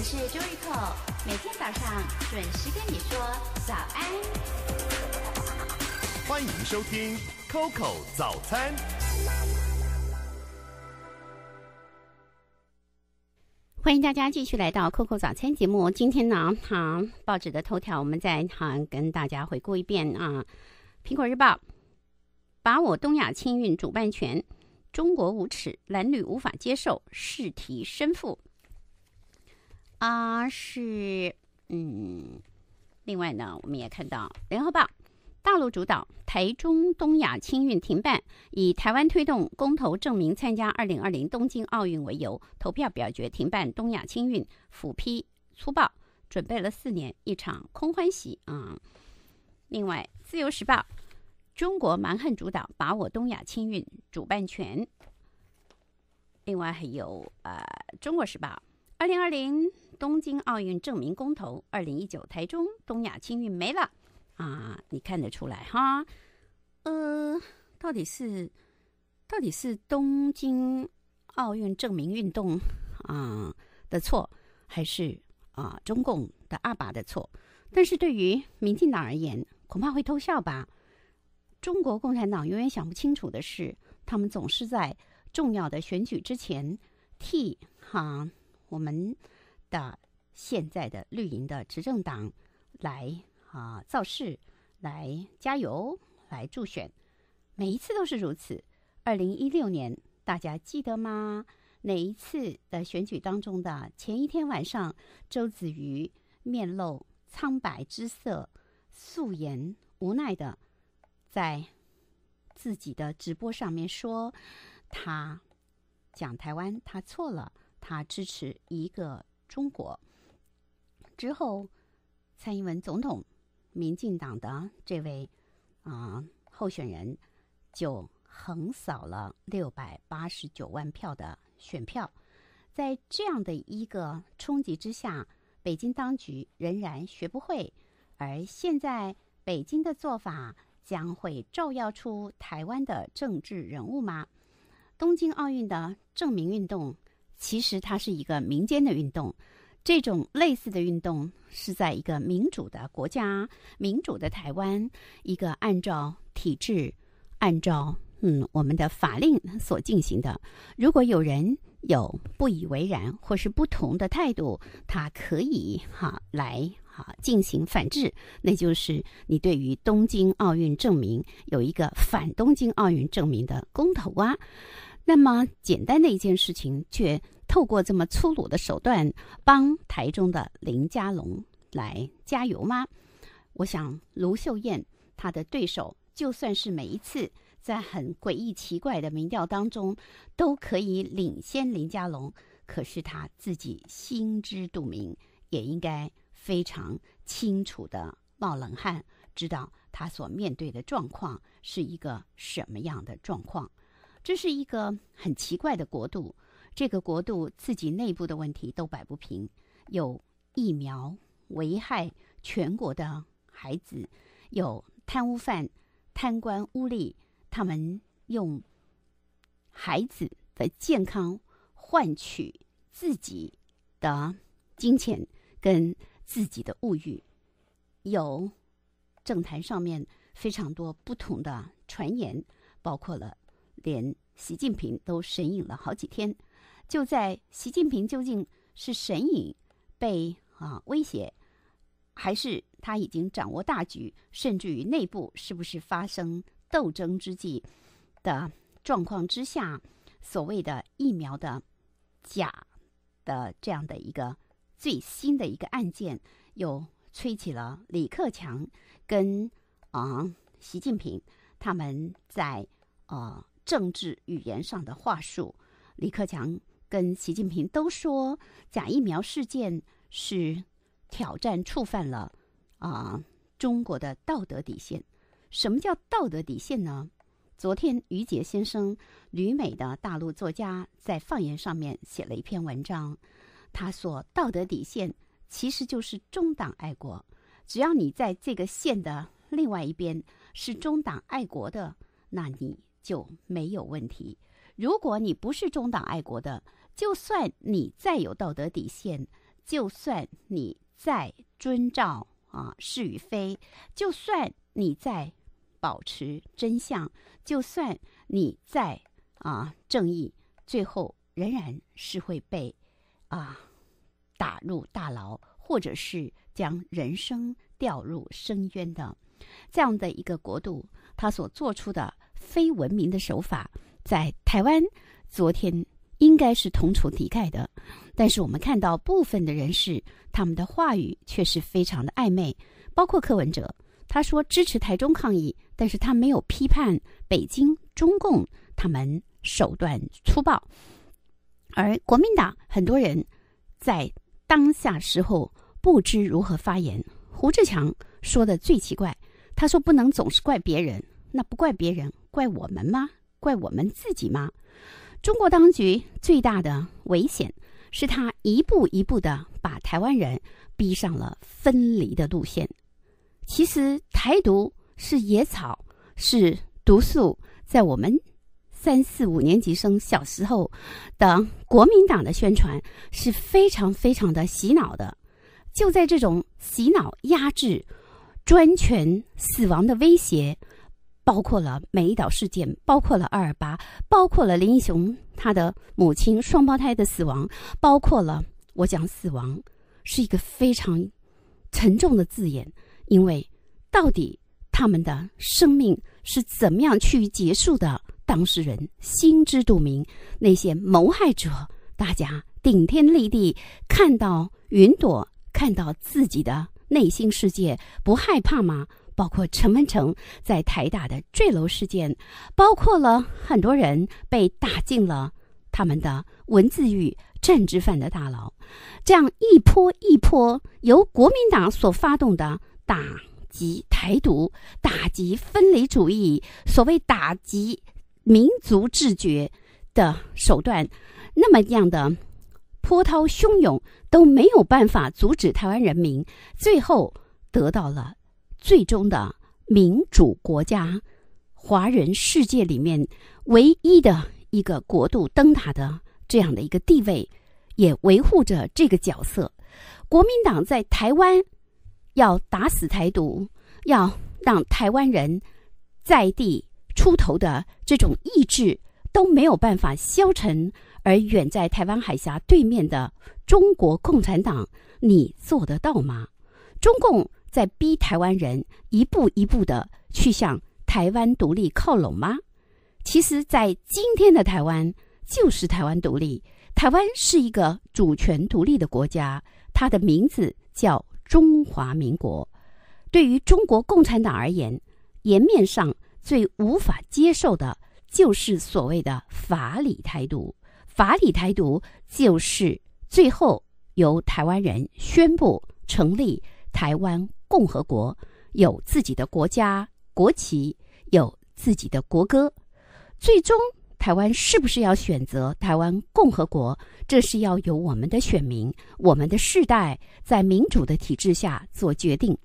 我是周玉蔻，每天早上准时跟你说早安。欢迎收听《Coco 早餐》。欢迎大家继续来到《Coco 早餐》节目。今天呢，啊，报纸的头条我们再啊跟大家回顾一遍啊。《苹果日报》把我东亚青运主办权，中国无耻，男女无法接受，试题身负。啊，是，嗯，另外呢，我们也看到《联合报》大陆主导台中东亚青运停办，以台湾推动公投证明参加二零二零东京奥运为由，投票表决停办东亚青运，釜批粗暴，准备了四年，一场空欢喜啊。另外，《自由时报》中国蛮横主导把我东亚青运主办权。另外还有呃，《中国时报》二零二零。东京奥运证明公投，二零一九台中东亚青运没了啊！你看得出来哈？呃，到底是到底是东京奥运证明运动啊的错，还是啊中共的阿爸的错？但是对于民进党而言，恐怕会偷笑吧。中国共产党永远想不清楚的是，他们总是在重要的选举之前替哈我们。的现在的绿营的执政党来啊造势，来加油，来助选，每一次都是如此。二零一六年，大家记得吗？哪一次的选举当中的前一天晚上，周子瑜面露苍白之色，素颜无奈的在自己的直播上面说：“他讲台湾，他错了，他支持一个。”中国之后，蔡英文总统、民进党的这位啊候选人就横扫了六百八十九万票的选票。在这样的一个冲击之下，北京当局仍然学不会。而现在，北京的做法将会照耀出台湾的政治人物吗？东京奥运的证明运动。其实它是一个民间的运动，这种类似的运动是在一个民主的国家、民主的台湾，一个按照体制、按照嗯我们的法令所进行的。如果有人有不以为然或是不同的态度，他可以哈来哈进行反制，那就是你对于东京奥运证明有一个反东京奥运证明的公投啊。那么简单的一件事情，却透过这么粗鲁的手段帮台中的林佳龙来加油吗？我想卢秀燕她的对手，就算是每一次在很诡异奇怪的民调当中都可以领先林佳龙，可是他自己心知肚明，也应该非常清楚的冒冷汗，知道他所面对的状况是一个什么样的状况。这是一个很奇怪的国度，这个国度自己内部的问题都摆不平，有疫苗危害全国的孩子，有贪污犯、贪官污吏，他们用孩子的健康换取自己的金钱跟自己的物欲，有政坛上面非常多不同的传言，包括了。连习近平都神隐了好几天，就在习近平究竟是神隐被啊威胁，还是他已经掌握大局，甚至于内部是不是发生斗争之际的状况之下，所谓的疫苗的假的这样的一个最新的一个案件，又吹起了李克强跟啊习近平他们在啊。政治语言上的话术，李克强跟习近平都说，假疫苗事件是挑战、触犯了啊中国的道德底线。什么叫道德底线呢？昨天于杰先生，旅美的大陆作家，在《放言上面写了一篇文章，他说，道德底线其实就是中党爱国。只要你在这个线的另外一边是中党爱国的，那你。就没有问题。如果你不是中党爱国的，就算你再有道德底线，就算你再遵照啊是与非，就算你在保持真相，就算你在啊正义，最后仍然是会被啊打入大牢，或者是将人生掉入深渊的。这样的一个国度，他所做出的。非文明的手法，在台湾昨天应该是同仇敌忾的，但是我们看到部分的人士，他们的话语却是非常的暧昧。包括柯文哲，他说支持台中抗议，但是他没有批判北京、中共，他们手段粗暴。而国民党很多人在当下时候不知如何发言。胡志强说的最奇怪，他说不能总是怪别人，那不怪别人。怪我们吗？怪我们自己吗？中国当局最大的危险是他一步一步的把台湾人逼上了分离的路线。其实台独是野草，是毒素，在我们三四五年级生小时候，的国民党的宣传是非常非常的洗脑的。就在这种洗脑、压制、专权、死亡的威胁。包括了美岛事件，包括了二二八，包括了林英雄他的母亲双胞胎的死亡，包括了我讲死亡是一个非常沉重的字眼，因为到底他们的生命是怎么样去结束的，当事人心知肚明，那些谋害者，大家顶天立地，看到云朵，看到自己的内心世界，不害怕吗？包括陈文成在台大的坠楼事件，包括了很多人被打进了他们的文字狱、政治犯的大牢。这样一波一波由国民党所发动的打击台独、打击分离主义、所谓打击民族自觉的手段，那么样的波涛汹涌，都没有办法阻止台湾人民最后得到了。最终的民主国家，华人世界里面唯一的一个国度灯塔的这样的一个地位，也维护着这个角色。国民党在台湾要打死台独，要让台湾人在地出头的这种意志都没有办法消沉，而远在台湾海峡对面的中国共产党，你做得到吗？中共。在逼台湾人一步一步地去向台湾独立靠拢吗？其实，在今天的台湾就是台湾独立。台湾是一个主权独立的国家，它的名字叫中华民国。对于中国共产党而言，颜面上最无法接受的就是所谓的“法理台独”。法理台独就是最后由台湾人宣布成立台湾。共和国有自己的国家国旗，有自己的国歌。最终，台湾是不是要选择台湾共和国，这是要由我们的选民、我们的世代在民主的体制下做决定。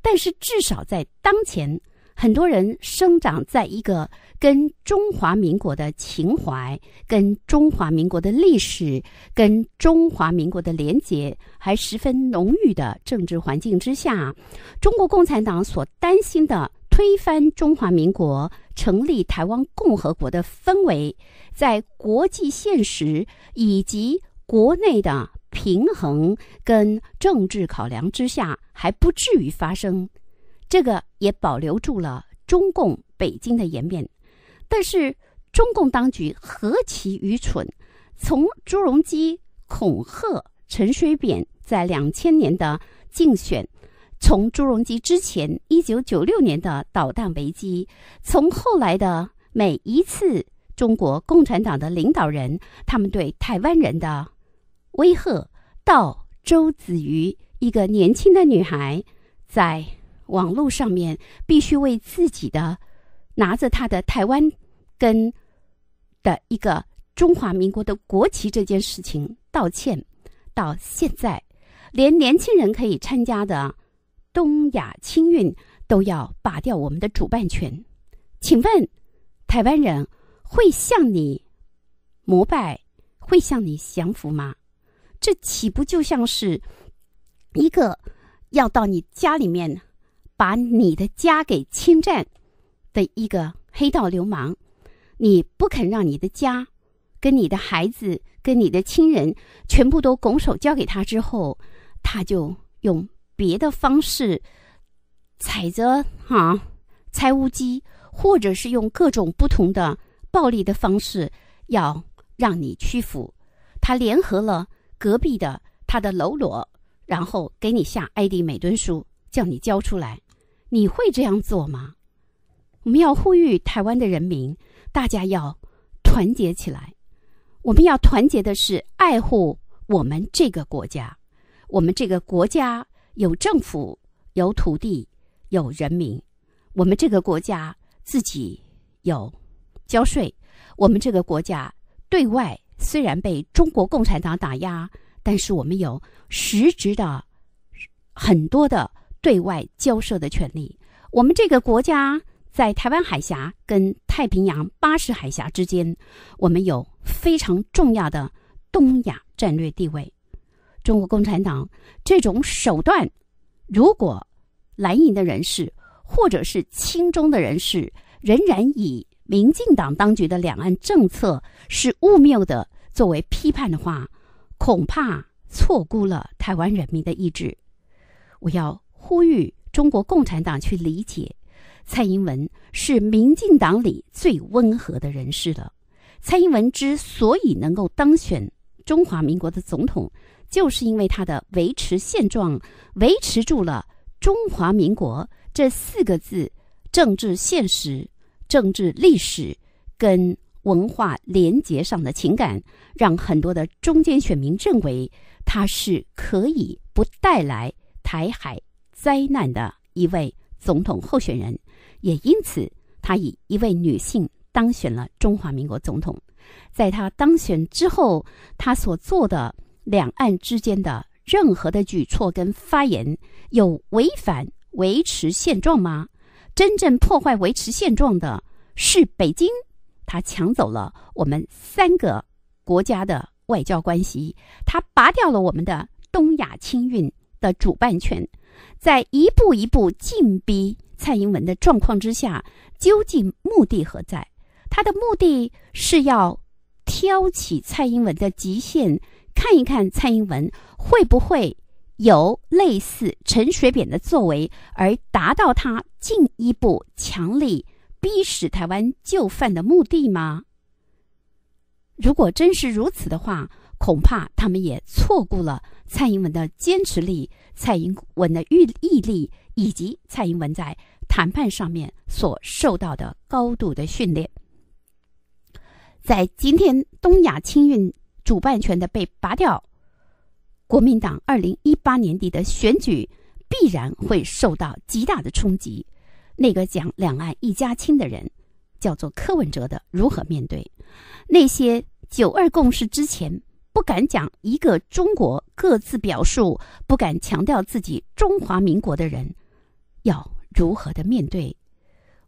但是，至少在当前。很多人生长在一个跟中华民国的情怀、跟中华民国的历史、跟中华民国的连结还十分浓郁的政治环境之下，中国共产党所担心的推翻中华民国、成立台湾共和国的氛围，在国际现实以及国内的平衡跟政治考量之下，还不至于发生。这个也保留住了中共北京的颜面，但是中共当局何其愚蠢！从朱镕基恐吓陈水扁在两千年的竞选，从朱镕基之前一九九六年的导弹危机，从后来的每一次中国共产党的领导人他们对台湾人的威吓，到周子瑜一个年轻的女孩在。网络上面必须为自己的拿着他的台湾跟的一个中华民国的国旗这件事情道歉。到现在，连年轻人可以参加的东亚青运都要拔掉我们的主办权。请问，台湾人会向你膜拜，会向你降服吗？这岂不就像是一个要到你家里面？把你的家给侵占的一个黑道流氓，你不肯让你的家、跟你的孩子、跟你的亲人全部都拱手交给他之后，他就用别的方式踩着啊，踩乌鸡，或者是用各种不同的暴力的方式要让你屈服。他联合了隔壁的他的喽啰，然后给你下艾迪美敦书。叫你交出来，你会这样做吗？我们要呼吁台湾的人民，大家要团结起来。我们要团结的是爱护我们这个国家。我们这个国家有政府，有土地，有人民。我们这个国家自己有交税。我们这个国家对外虽然被中国共产党打压，但是我们有实质的很多的。对外交涉的权利，我们这个国家在台湾海峡跟太平洋巴士海峡之间，我们有非常重要的东亚战略地位。中国共产党这种手段，如果蓝营的人士或者是亲中的人士仍然以民进党当局的两岸政策是污谬的作为批判的话，恐怕错估了台湾人民的意志。我要。呼吁中国共产党去理解，蔡英文是民进党里最温和的人士了。蔡英文之所以能够当选中华民国的总统，就是因为他的维持现状，维持住了中华民国这四个字政治现实、政治历史跟文化连结上的情感，让很多的中间选民认为他是可以不带来台海。灾难的一位总统候选人，也因此，他以一位女性当选了中华民国总统。在他当选之后，他所做的两岸之间的任何的举措跟发言，有违反维持现状吗？真正破坏维持现状的是北京，他抢走了我们三个国家的外交关系，他拔掉了我们的东亚青运的主办权。在一步一步进逼蔡英文的状况之下，究竟目的何在？他的目的是要挑起蔡英文的极限，看一看蔡英文会不会有类似陈水扁的作为，而达到他进一步强力逼使台湾就范的目的吗？如果真是如此的话，恐怕他们也错过了蔡英文的坚持力、蔡英文的毅毅力，以及蔡英文在谈判上面所受到的高度的训练。在今天东亚青运主办权的被拔掉，国民党二零一八年底的选举必然会受到极大的冲击。那个讲“两岸一家亲”的人，叫做柯文哲的，如何面对那些九二共识之前？不敢讲一个中国，各自表述，不敢强调自己中华民国的人，要如何的面对？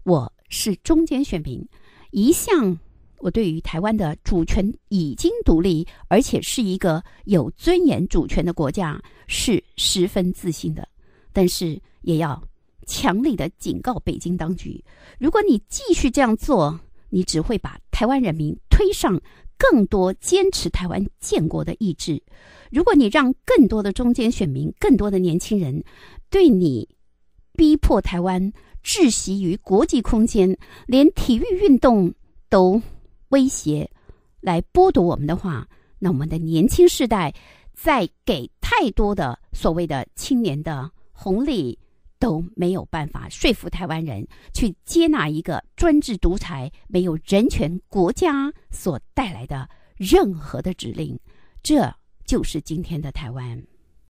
我是中间选民，一向我对于台湾的主权已经独立，而且是一个有尊严主权的国家是十分自信的。但是也要强烈的警告北京当局，如果你继续这样做，你只会把台湾人民推上。更多坚持台湾建国的意志。如果你让更多的中间选民、更多的年轻人对你逼迫台湾窒息于国际空间，连体育运动都威胁来剥夺我们的话，那我们的年轻世代在给太多的所谓的青年的红利。都没有办法说服台湾人去接纳一个专制独裁、没有人权国家所带来的任何的指令，这就是今天的台湾。